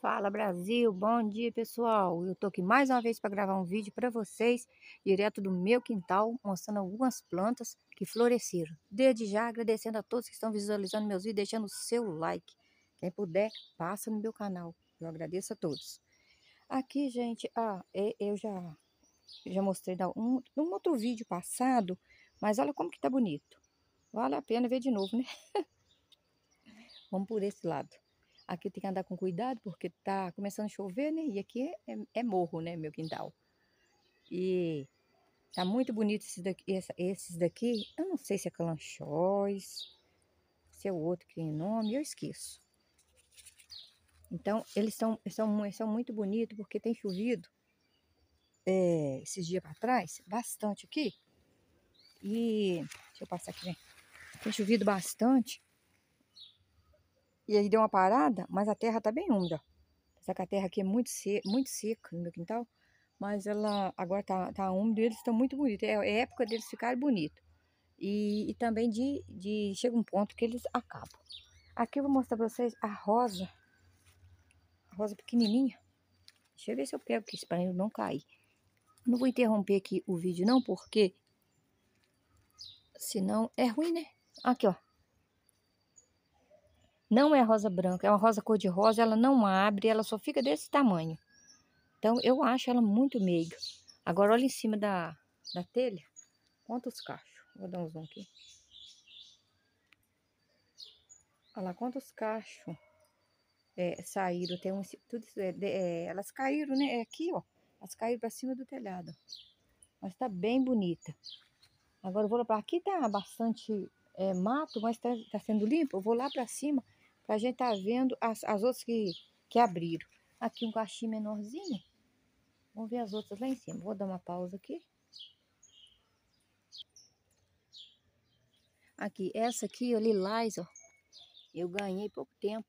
Fala Brasil, bom dia pessoal. Eu tô aqui mais uma vez para gravar um vídeo para vocês, direto do meu quintal, mostrando algumas plantas que floresceram. Desde já agradecendo a todos que estão visualizando meus vídeos, deixando o seu like. Quem puder, passa no meu canal. Eu agradeço a todos. Aqui, gente, ah, eu já já mostrei num outro vídeo passado, mas olha como que tá bonito. Vale a pena ver de novo, né? Vamos por esse lado. Aqui tem que andar com cuidado porque tá começando a chover, né? E aqui é, é, é morro, né? Meu quintal. E tá muito bonito esses daqui, esses daqui. Eu não sei se é clanchóis, se é o outro que tem nome, eu esqueço. Então, eles são, são, são muito bonitos porque tem chovido é, esses dias para trás, bastante aqui. E deixa eu passar aqui, né? Tem chovido bastante. E aí deu uma parada, mas a terra tá bem úmida. Apesar que a terra aqui é muito seca, muito seca no meu quintal, mas ela agora tá, tá úmida e eles estão muito bonitos. É, é época deles ficarem bonitos. E, e, também de, de, chega um ponto que eles acabam. Aqui eu vou mostrar pra vocês a rosa. A rosa pequenininha. Deixa eu ver se eu pego aqui, para ele não cair. Não vou interromper aqui o vídeo não, porque senão é ruim, né? Aqui, ó. Não é rosa branca, é uma rosa cor-de-rosa, ela não abre, ela só fica desse tamanho. Então, eu acho ela muito meiga. Agora, olha em cima da, da telha, quantos cachos. Vou dar um zoom aqui. Olha lá, quantos cachos é, saíram. Tem um, tudo, é, é, elas caíram, né? É aqui, ó. Elas caíram para cima do telhado. Mas tá bem bonita. Agora eu vou lá para aqui, tá bastante é, mato, mas tá, tá sendo limpo. Eu vou lá para cima para a gente tá vendo as, as outras que, que abriram. Aqui um cachim menorzinho. Vamos ver as outras lá em cima. Vou dar uma pausa aqui. Aqui, essa aqui, o lilás, ó. Eu ganhei pouco tempo.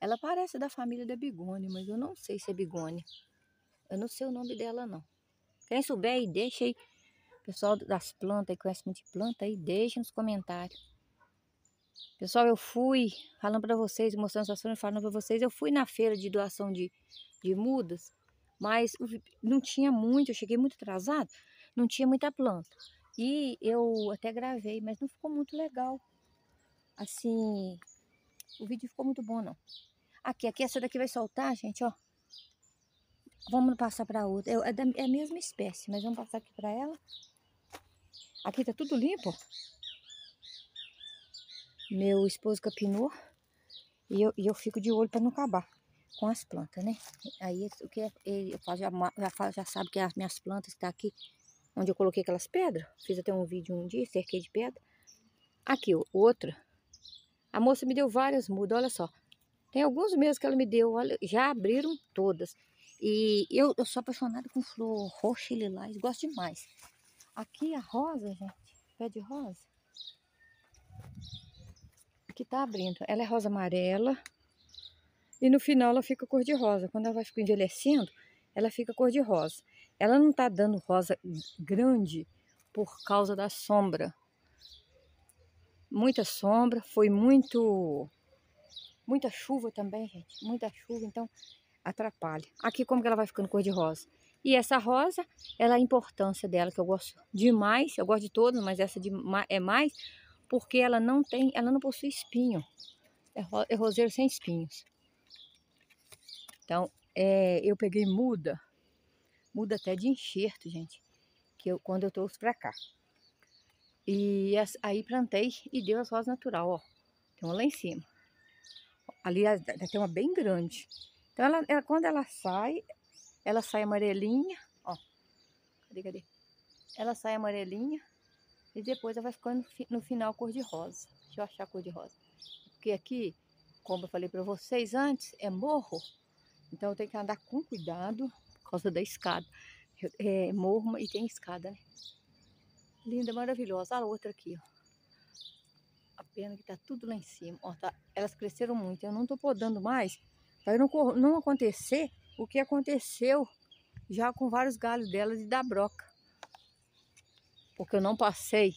Ela parece da família da bigônia, mas eu não sei se é bigônia. Eu não sei o nome dela, não. Quem souber aí, deixa aí. O pessoal das plantas aí, conhece muito de planta aí, deixa nos comentários. Pessoal, eu fui falando para vocês, mostrando as ações, falando para vocês, eu fui na feira de doação de, de mudas, mas não tinha muito, eu cheguei muito atrasado, não tinha muita planta. E eu até gravei, mas não ficou muito legal. Assim, o vídeo ficou muito bom, não. Aqui, aqui, essa daqui vai soltar, gente, ó. Vamos passar para outra. É, da, é a mesma espécie, mas vamos passar aqui para ela. Aqui tá tudo limpo, meu esposo capinou e eu, e eu fico de olho para não acabar com as plantas, né? Aí o que é, ele faz, já, já, já sabe que as minhas plantas estão tá aqui, onde eu coloquei aquelas pedras, fiz até um vídeo um dia, cerquei de pedra. Aqui, o outra. A moça me deu várias mudas, olha só. Tem alguns meses que ela me deu, olha, já abriram todas. E eu, eu sou apaixonada com flor roxa e lilás, gosto demais. Aqui a rosa, gente, pé de rosa, que tá abrindo. Ela é rosa amarela e no final ela fica cor de rosa. Quando ela vai ficar envelhecendo, ela fica cor de rosa. Ela não tá dando rosa grande por causa da sombra. Muita sombra, foi muito muita chuva também, gente, muita chuva, então atrapalha. Aqui como que ela vai ficando cor de rosa? E essa rosa, ela é a importância dela que eu gosto demais, eu gosto de todas, mas essa de, é mais porque ela não tem, ela não possui espinho. É, é roseiro sem espinhos. Então, é, eu peguei muda, muda até de enxerto, gente, que eu, quando eu trouxe pra cá. E as, aí plantei e deu as rosas natural, ó. Tem uma lá em cima. Ali tem uma bem grande. Então, ela, ela, quando ela sai, ela sai amarelinha, ó. Cadê, cadê? Ela sai amarelinha e depois ela vai ficando no final cor-de-rosa. Deixa eu achar a cor-de-rosa. Porque aqui, como eu falei para vocês antes, é morro. Então eu tenho que andar com cuidado por causa da escada. É, é morro e tem escada, né? Linda, maravilhosa. A outra aqui, ó. A pena que tá tudo lá em cima. Ó, tá, elas cresceram muito. Eu não tô podando mais para não, não acontecer o que aconteceu já com vários galhos delas e da broca porque eu não passei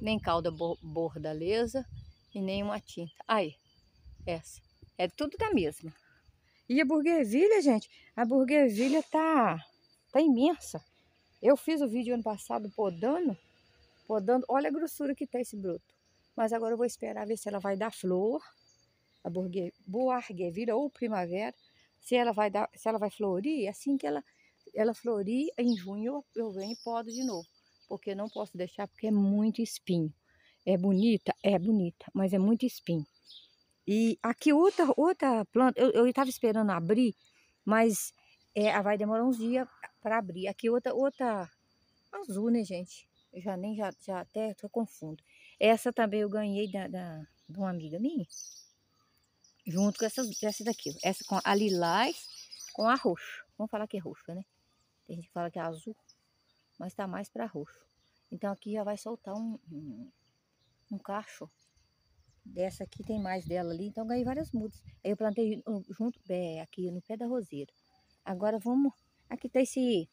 nem calda bordaleza e nenhuma tinta. Aí, essa. É tudo da mesma. E a burguevilha, gente, a burguevilha tá, tá imensa. Eu fiz o vídeo ano passado podando, podando. Olha a grossura que tá esse bruto. Mas agora eu vou esperar ver se ela vai dar flor, a burguevilha ou primavera, se ela vai dar, se ela vai florir, assim que ela ela florir em junho eu, eu venho e podo de novo porque eu não posso deixar, porque é muito espinho. É bonita? É bonita, mas é muito espinho. E aqui outra, outra planta, eu estava esperando abrir, mas é, vai demorar uns dias para abrir. Aqui outra, outra azul, né, gente? Eu já nem, já, já até tô confundo. Essa também eu ganhei da, da, de uma amiga minha, junto com essas, essa daqui. Essa com a lilás, com a roxa. Vamos falar que é roxa, né? Tem gente que fala que é azul mas está mais para roxo. Então aqui já vai soltar um, um, um, cacho. Dessa aqui tem mais dela ali, então ganhei várias mudas. Aí eu plantei junto, é, aqui no pé da roseira. Agora vamos, aqui tá esse,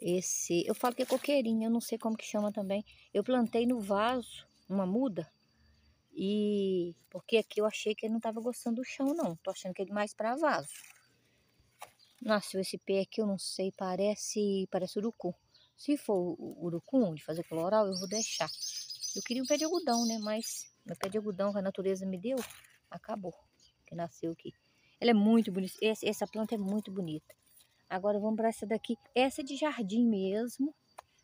esse, eu falo que é coqueirinha, eu não sei como que chama também. Eu plantei no vaso uma muda, e porque aqui eu achei que ele não tava gostando do chão não, tô achando que ele é mais para vaso. Nasceu esse pé aqui, eu não sei, parece, parece urucu. Se for urucum de fazer floral, eu vou deixar. Eu queria um pé de algodão, né? Mas meu pé de algodão que a natureza me deu, acabou. Que nasceu aqui. Ela é muito bonita. Essa, essa planta é muito bonita. Agora vamos para essa daqui. Essa é de jardim mesmo.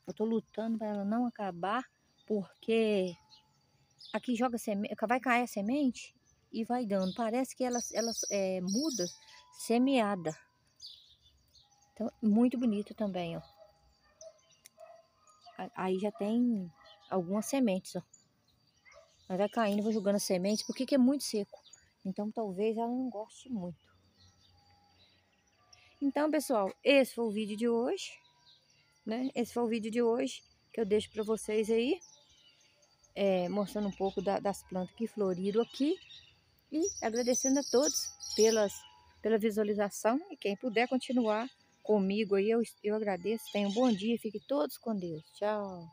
Eu tô lutando para ela não acabar, porque aqui joga semente, vai cair a semente e vai dando. Parece que ela, ela é, muda semeada. Então, muito bonito também, ó. Aí já tem algumas sementes, ó. Mas vai caindo, vou jogando sementes porque que é muito seco. Então, talvez ela não goste muito. Então, pessoal, esse foi o vídeo de hoje, né? Esse foi o vídeo de hoje que eu deixo para vocês aí. É, mostrando um pouco da, das plantas que floriram aqui. E agradecendo a todos pelas, pela visualização. E quem puder continuar comigo aí. Eu, eu agradeço. Tenham um bom dia. Fiquem todos com Deus. Tchau.